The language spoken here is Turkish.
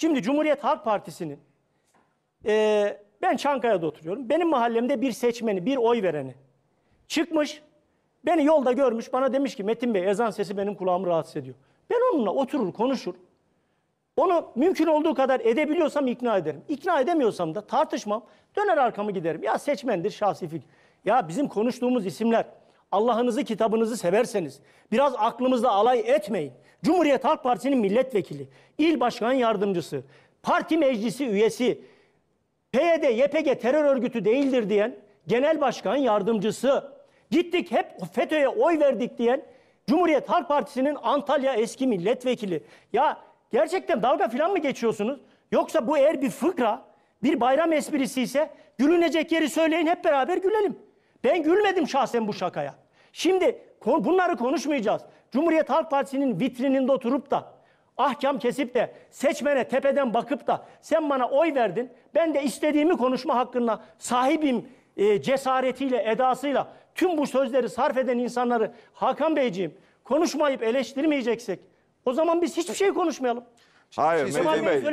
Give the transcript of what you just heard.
Şimdi Cumhuriyet Halk Partisi'nin e, ben Çankaya'da oturuyorum. Benim mahallemde bir seçmeni, bir oy vereni çıkmış. Beni yolda görmüş. Bana demiş ki Metin Bey ezan sesi benim kulağımı rahatsız ediyor. Ben onunla oturur konuşur. Onu mümkün olduğu kadar edebiliyorsam ikna ederim. İkna edemiyorsam da tartışmam. Döner arkamı giderim. Ya seçmendir şahsi fikir. Ya bizim konuştuğumuz isimler Allah'ınızı, kitabınızı severseniz biraz aklımızda alay etmeyin. Cumhuriyet Halk Partisi'nin milletvekili, il başkan yardımcısı, parti meclisi üyesi, PYD, YPG terör örgütü değildir diyen genel başkan yardımcısı, gittik hep FETÖ'ye oy verdik diyen Cumhuriyet Halk Partisi'nin Antalya eski milletvekili. Ya gerçekten dalga filan mı geçiyorsunuz? Yoksa bu eğer bir fıkra, bir bayram esprisi ise gülünecek yeri söyleyin hep beraber gülelim. Ben gülmedim şahsen bu şakaya. Şimdi bunları konuşmayacağız. Cumhuriyet Halk Partisi'nin vitrininde oturup da ahkam kesip de seçmene tepeden bakıp da sen bana oy verdin. Ben de istediğimi konuşma hakkına sahibim e, cesaretiyle, edasıyla tüm bu sözleri sarf eden insanları Hakan Beyciğim konuşmayıp eleştirmeyeceksek o zaman biz hiçbir şey konuşmayalım. Hayır, Mehmet Bey.